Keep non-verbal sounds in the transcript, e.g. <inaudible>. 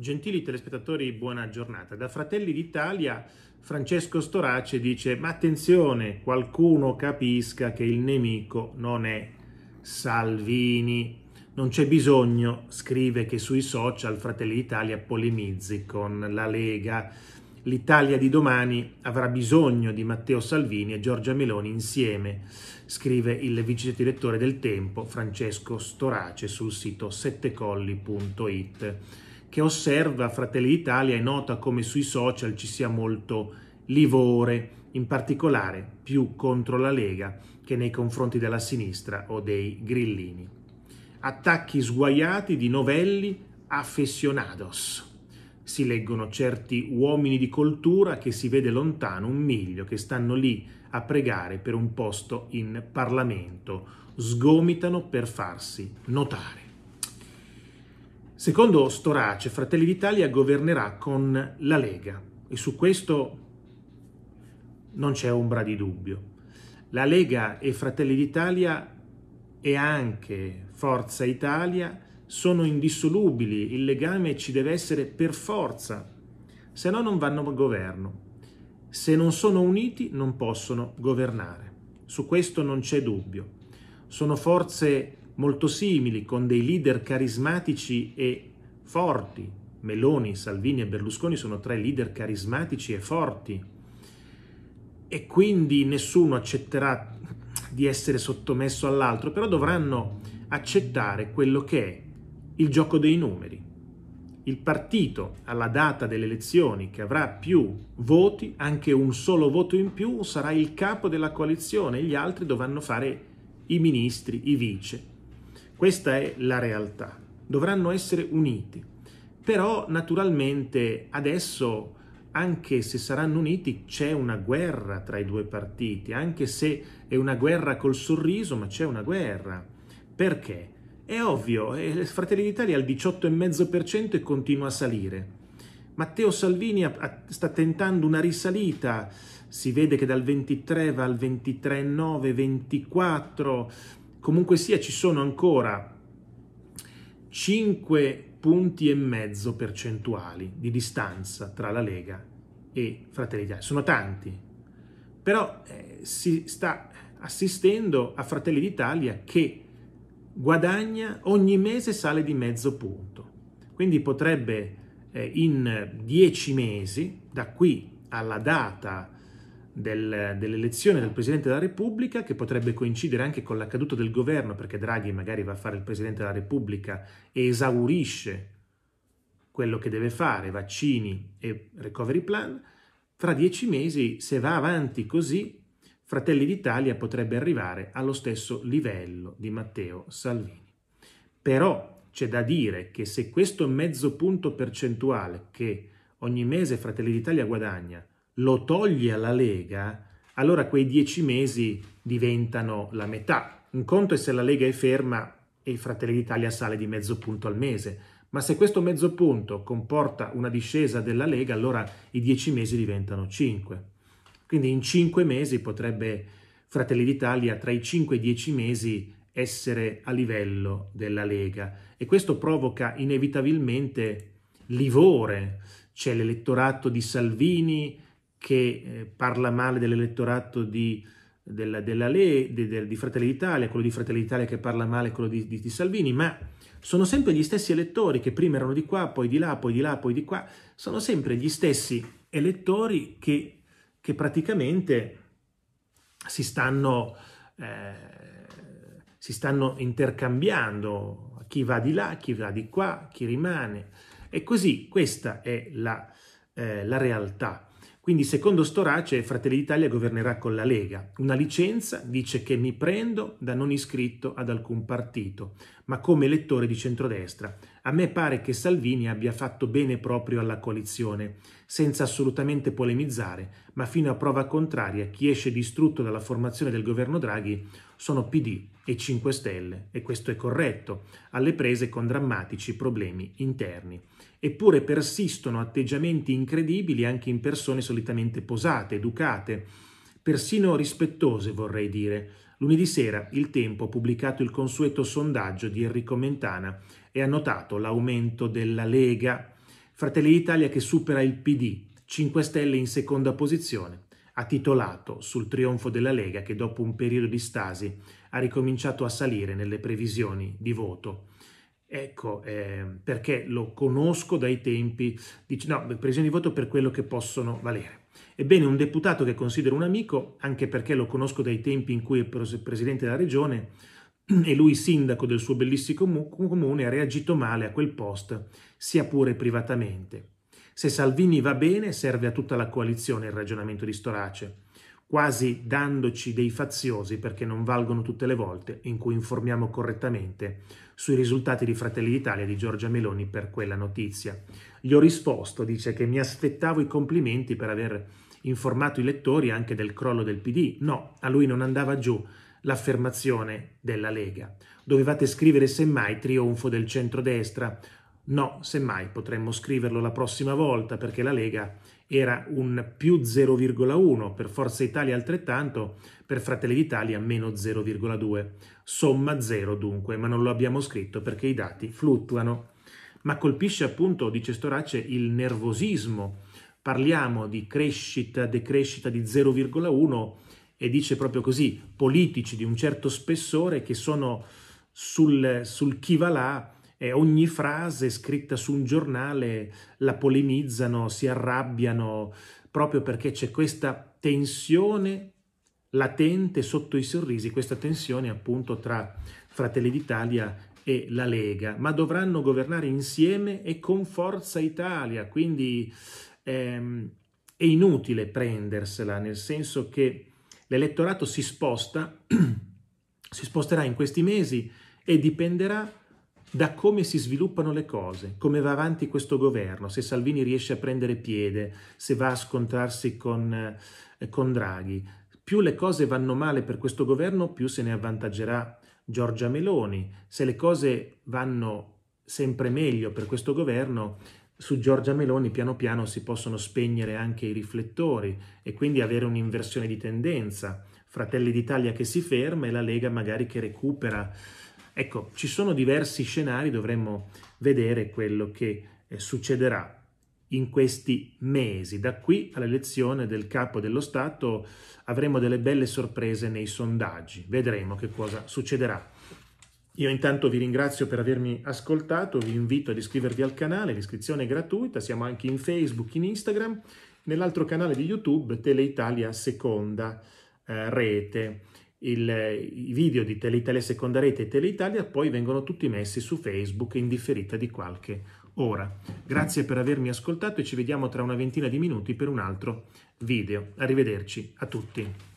Gentili telespettatori, buona giornata. Da Fratelli d'Italia Francesco Storace dice ma attenzione, qualcuno capisca che il nemico non è Salvini. Non c'è bisogno, scrive, che sui social Fratelli d'Italia polemizzi con la Lega. L'Italia di domani avrà bisogno di Matteo Salvini e Giorgia Meloni insieme, scrive il vice direttore del Tempo Francesco Storace sul sito settecolli.it che osserva Fratelli d'Italia e nota come sui social ci sia molto livore, in particolare più contro la Lega che nei confronti della sinistra o dei grillini. Attacchi sguaiati di novelli affessionados. Si leggono certi uomini di cultura che si vede lontano un miglio, che stanno lì a pregare per un posto in Parlamento, sgomitano per farsi notare. Secondo Storace, Fratelli d'Italia governerà con la Lega e su questo non c'è ombra di dubbio. La Lega e Fratelli d'Italia e anche Forza Italia sono indissolubili, il legame ci deve essere per forza, se no non vanno a governo. Se non sono uniti non possono governare. Su questo non c'è dubbio. Sono forze molto simili, con dei leader carismatici e forti. Meloni, Salvini e Berlusconi sono tre leader carismatici e forti. E quindi nessuno accetterà di essere sottomesso all'altro, però dovranno accettare quello che è il gioco dei numeri. Il partito alla data delle elezioni che avrà più voti, anche un solo voto in più, sarà il capo della coalizione, gli altri dovranno fare i ministri, i vice, questa è la realtà. Dovranno essere uniti. Però naturalmente adesso, anche se saranno uniti, c'è una guerra tra i due partiti, anche se è una guerra col sorriso, ma c'è una guerra. Perché? È ovvio, eh, Fratelli d'Italia è al 18,5% e continua a salire. Matteo Salvini sta tentando una risalita, si vede che dal 23 va al 23,9, 24, Comunque sia, ci sono ancora 5 punti e mezzo percentuali di distanza tra la Lega e Fratelli d'Italia. Sono tanti, però eh, si sta assistendo a Fratelli d'Italia che guadagna ogni mese sale di mezzo punto. Quindi potrebbe eh, in 10 mesi, da qui alla data del, dell'elezione del Presidente della Repubblica, che potrebbe coincidere anche con la caduta del governo, perché Draghi magari va a fare il Presidente della Repubblica e esaurisce quello che deve fare, vaccini e recovery plan, fra dieci mesi, se va avanti così, Fratelli d'Italia potrebbe arrivare allo stesso livello di Matteo Salvini. Però c'è da dire che se questo mezzo punto percentuale che ogni mese Fratelli d'Italia guadagna lo togli alla Lega, allora quei dieci mesi diventano la metà. Un conto è se la Lega è ferma e Fratelli d'Italia sale di mezzo punto al mese, ma se questo mezzo punto comporta una discesa della Lega, allora i dieci mesi diventano cinque. Quindi in cinque mesi potrebbe Fratelli d'Italia tra i 5 e i 10 mesi essere a livello della Lega e questo provoca inevitabilmente livore. C'è l'elettorato di Salvini, che eh, parla male dell'elettorato di, della, della Le, de, de, di Fratelli d'Italia, quello di Fratelli d'Italia che parla male quello di, di, di Salvini, ma sono sempre gli stessi elettori che prima erano di qua, poi di là, poi di là, poi di qua, sono sempre gli stessi elettori che, che praticamente si stanno, eh, si stanno intercambiando, chi va di là, chi va di qua, chi rimane. E così questa è la, eh, la realtà. Quindi secondo Storace Fratelli d'Italia governerà con la Lega. Una licenza dice che mi prendo da non iscritto ad alcun partito, ma come elettore di centrodestra. A me pare che Salvini abbia fatto bene proprio alla coalizione, senza assolutamente polemizzare, ma fino a prova contraria chi esce distrutto dalla formazione del governo Draghi sono PD e 5 Stelle, e questo è corretto, alle prese con drammatici problemi interni. Eppure persistono atteggiamenti incredibili anche in persone solitamente posate, educate, persino rispettose vorrei dire, Lunedì sera il Tempo ha pubblicato il consueto sondaggio di Enrico Mentana e ha notato l'aumento della Lega, Fratelli d'Italia che supera il PD, 5 Stelle in seconda posizione. Ha titolato sul trionfo della Lega che dopo un periodo di stasi ha ricominciato a salire nelle previsioni di voto. Ecco, eh, perché lo conosco dai tempi, dice, no, previsioni di voto per quello che possono valere. Ebbene, un deputato che considero un amico, anche perché lo conosco dai tempi in cui è presidente della regione <clears throat> e lui sindaco del suo bellissimo comune, ha reagito male a quel post, sia pure privatamente. Se Salvini va bene, serve a tutta la coalizione il ragionamento di Storace quasi dandoci dei faziosi perché non valgono tutte le volte in cui informiamo correttamente sui risultati di Fratelli d'Italia di Giorgia Meloni per quella notizia. Gli ho risposto, dice che mi aspettavo i complimenti per aver informato i lettori anche del crollo del PD. No, a lui non andava giù l'affermazione della Lega. Dovevate scrivere semmai trionfo del centrodestra. No, semmai potremmo scriverlo la prossima volta perché la Lega era un più 0,1, per Forza Italia altrettanto, per Fratelli d'Italia meno 0,2. Somma 0 dunque, ma non lo abbiamo scritto perché i dati fluttuano. Ma colpisce appunto, dice Storace, il nervosismo. Parliamo di crescita, decrescita di 0,1 e dice proprio così, politici di un certo spessore che sono sul, sul chi va là eh, ogni frase scritta su un giornale la polemizzano, si arrabbiano, proprio perché c'è questa tensione latente sotto i sorrisi, questa tensione appunto tra Fratelli d'Italia e la Lega, ma dovranno governare insieme e con forza Italia, quindi ehm, è inutile prendersela, nel senso che l'elettorato si sposta, <clears throat> si sposterà in questi mesi e dipenderà da come si sviluppano le cose, come va avanti questo governo, se Salvini riesce a prendere piede, se va a scontrarsi con, eh, con Draghi. Più le cose vanno male per questo governo, più se ne avvantaggerà Giorgia Meloni. Se le cose vanno sempre meglio per questo governo, su Giorgia Meloni piano piano si possono spegnere anche i riflettori e quindi avere un'inversione di tendenza. Fratelli d'Italia che si ferma e la Lega magari che recupera Ecco, ci sono diversi scenari, dovremmo vedere quello che eh, succederà in questi mesi. Da qui all'elezione del capo dello Stato avremo delle belle sorprese nei sondaggi, vedremo che cosa succederà. Io intanto vi ringrazio per avermi ascoltato, vi invito ad iscrivervi al canale, l'iscrizione è gratuita, siamo anche in Facebook, in Instagram, nell'altro canale di YouTube Teleitalia Seconda eh, Rete il, i video di Teleitalia Seconda Rete e Teleitalia poi vengono tutti messi su Facebook in differita di qualche ora. Grazie per avermi ascoltato e ci vediamo tra una ventina di minuti per un altro video. Arrivederci a tutti.